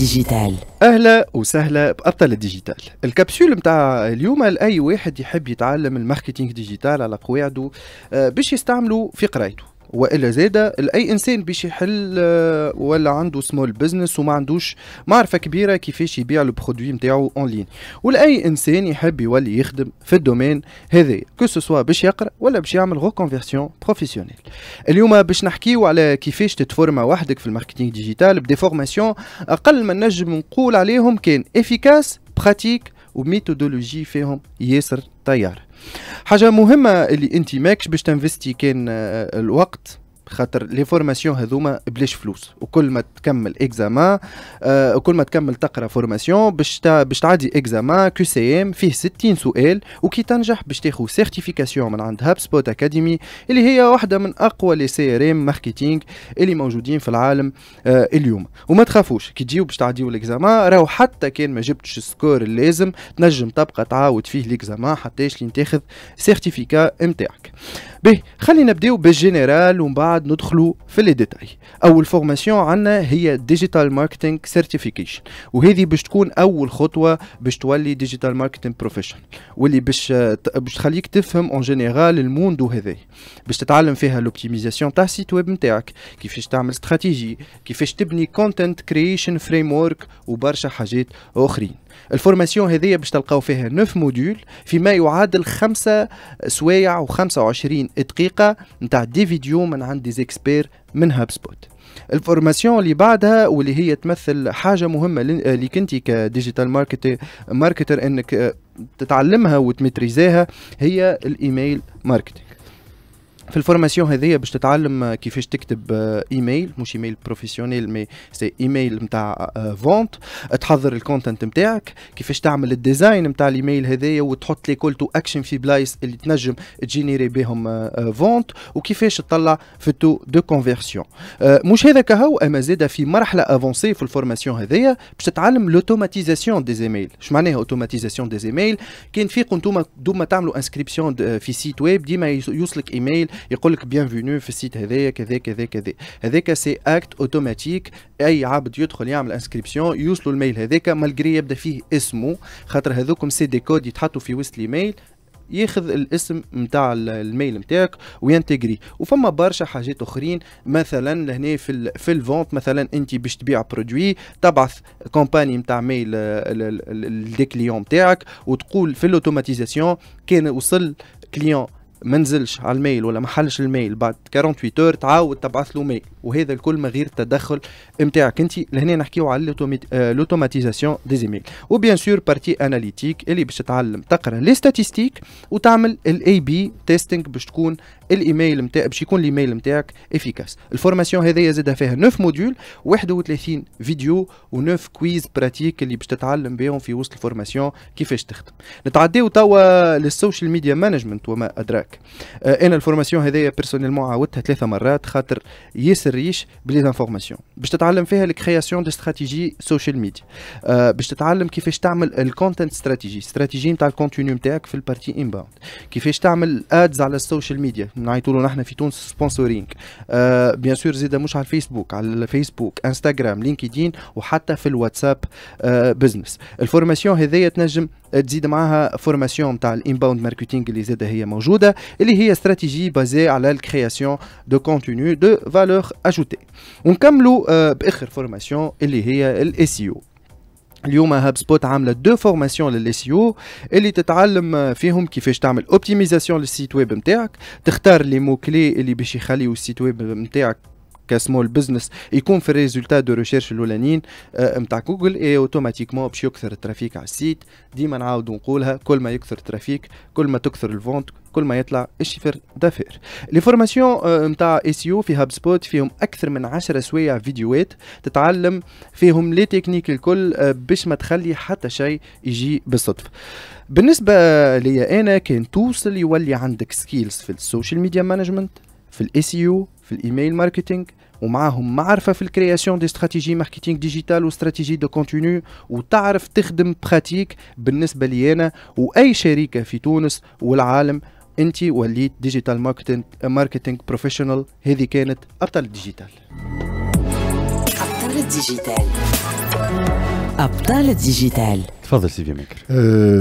ديجيتال اهلا وسهلا بابطال الديجيتال الكبسول نتاع اليوم لاي واحد يحب يتعلم الماركتينغ ديجيتال على قواعده آه، باش يستعمله في قرايته والا زيدا اي انسان باش يحل آه، ولا عنده سمول بزنس وما عندوش معرفه كبيره كيفاش يبيع البرودوي نتاعو اون لين ولاي انسان يحب يولي يخدم في الدومين هذايا كو سوسوا باش يقرا ولا باش يعمل ريكونفيرسيون بروفيسيونيل اليوم باش نحكيو على كيفاش تتفورما وحدك في الماركتينغ ديجيتال بدي فورماسيون اقل ما نجم نقول عليهم كان افيكاس براتيك وميثودولوجي فيهم ياسر طيار حاجه مهمه اللي انت ماكش باش تنفستي كان آه، الوقت خاطر لي فورماسيون هذوما بلاش فلوس وكل ما تكمل اكزاما آه وكل ما تكمل تقرا فورماسيون باش باش تعدي اكزاما كيو سي ام فيه 60 سؤال وكي تنجح باش تاخذ سيرتيفيكاسيون من عند هاب سبوت اكاديمي اللي هي واحده من اقوى لي سي ار ام ماركتينغ اللي موجودين في العالم آه اليوم وما تخافوش كي تجيو باش تعديو الاكزاما راهو حتى كان ما جبتش السكور اللازم تنجم تبقى تعاود فيه الاكزاما حتى لين تاخذ سيرتيفيكا نتاعك به خلينا نبداو بالجنرال ومن بعد ندخلوا في لي ديتاي اول فورماسيون عندنا هي ديجيتال ماركتينغ سيرتيفيكيشن وهذه باش تكون اول خطوه باش تولي ديجيتال ماركتينغ بروفيشنال واللي باش باش تخليك تفهم اون جينيرال الموندو هذا باش تتعلم فيها لوبتيميزاسيون تاع السيت ويب نتاعك كيفاش تعمل استراتيجي كيفاش تبني كونتنت كرييشن فريم ورك وبرشا حاجات اخرين الفورماسيون هذه باش تلقاو فيها 9 موديول فيما يعادل 5 سوايع و25 دقيقه نتاع دي فيديو من عند دي زيكسبير من هاب سبوت الفورماسيون اللي بعدها واللي هي تمثل حاجه مهمه اللي كنتي كديجيتال ماركتر ماركتر انك تتعلمها وتمتريزيها هي الايميل ماركتينغ في الفورماسيون هذيا باش تتعلم كيفاش تكتب ايميل آه، مش ايميل بروفيسيونيل مي سي ايميل نتاع فونت تحضر الكونتنت نتاعك كيفاش تعمل الديزاين نتاع الايميل هذايا وتحط لي كول تو اكشن في بلايص اللي تنجم تجينيري بهم فونت آه، آه، وكيفاش تطلع في تو دو كونفيرسيون مش هذا كهو اما زاد في مرحله افونسي في الفورماسيون هذيا باش تتعلم لوتوماتيزاسيون دي ايميل اش معناها اوتوماتيزاسيون دي ايميل كان في قنتوما دوما تعملوا انسكريبسيون في سيت ويب ديما يوصلك ايميل يقول لك بيانفوني في السيت هذايا كذا كذا كذا هذاك سي اكت اوتوماتيك اي عبد يدخل يعمل انسكريبسيون يوصلوا الميل هذاك مالجري يبدا فيه اسمه خاطر هذوكم سي دي كود يتحطوا في وسط الايميل ياخذ الاسم نتاع الميل نتاعك وينتجري وفما برشا حاجات اخرين مثلا لهنا في الـ في الفونت مثلا انت باش تبيع برودوي تبعث كومباني نتاع ميل للكليون نتاعك وتقول في الاوتوماتيزاسيون كان وصل كليون ما نزلش على الميل ولا ما حلش الميل بعد 48 اور تعاود تبعث له ميل وهذا الكل من غير التدخل نتاعك انت لهنا نحكيو على لوتوماتيزاسيون دي ايميل وبيان سور بارتي اناليتيك اللي باش تتعلم تقرا لي ستاتيستيك وتعمل الاي بي تيستينغ باش تكون الايميل نتاعك باش يكون الايميل نتاعك افيكاس الفورماسيون هذه زادها فيها 9 موديول 31 فيديو و9 كويز براتيك اللي باش تتعلم بهم في وسط الفورماسيون كيفاش تخدم نتعداو توا للسوشيال ميديا مانجمنت وما ادراك برك انا آه، الفورماسيون هذيا بيرسونيلمون عاودتها ثلاثه مرات خاطر ياسر ريش بلي زانفورماسيون باش تتعلم فيها الكرياسيون دي استراتيجي سوشيال ميديا باش تتعلم كيفاش تعمل الكونتنت استراتيجي استراتيجي نتاع الكونتينيو نتاعك في البارتي انباوند كيفاش تعمل ادز على السوشيال ميديا نعيطوا له نحن في تونس سبونسورينغ بيان سور زيد مش على الفيسبوك على الفيسبوك انستغرام لينكدين وحتى في الواتساب بزنس آه، الفورماسيون هذيا تنجم تزيد معاها فورماسيون تاع الانباوند ماركتينغ اللي زاده هي موجوده اللي هي استراتيجي بازي على الكرياسيون دو كونتوني دو فالور اجوتي ونكملوا آه، باخر فورماسيون اللي هي الاسيو e اليوم هاب سبوت عامله دو فورماسيون للسيو e اللي تتعلم فيهم كيفاش تعمل اوبتيميزاسيون للسيت ويب نتاعك تختار لي مو كلي اللي باش يخليو السيت ويب نتاعك كسمول بزنس يكون في الريزولتا دو ريشيرش الاولانيين نتاع آه، جوجل اي اوتوماتيكمون باش يكثر الترافيك على السيت ديما نعاود نقولها كل ما يكثر الترافيك كل ما تكثر الفونت كل ما يطلع الشفر دافير لي فورماسيون نتاع آه، سي يو في هاب سبوت فيهم اكثر من 10 سوايع فيديوهات تتعلم فيهم لي تكنيك الكل آه، باش ما تخلي حتى شيء يجي بالصدفه بالنسبه ليا انا كان توصل يولي عندك سكيلز في السوشيال ميديا مانجمنت في سي يو في الايميل ماركتينغ ومعاهم معرفه في الكرياسيون دي استراتيجي ماركتينغ ديجيتال واستراتيجي دو كونتينيو وتعرف تخدم براتيك بالنسبه لي انا واي شركه في تونس والعالم انت وليت ديجيتال ماركتينغ ماركتينغ بروفيشنال هذه كانت ابطال الديجيتال ابطال الديجيتال ابطال الديجيتال تفضل سيفي مكر أه،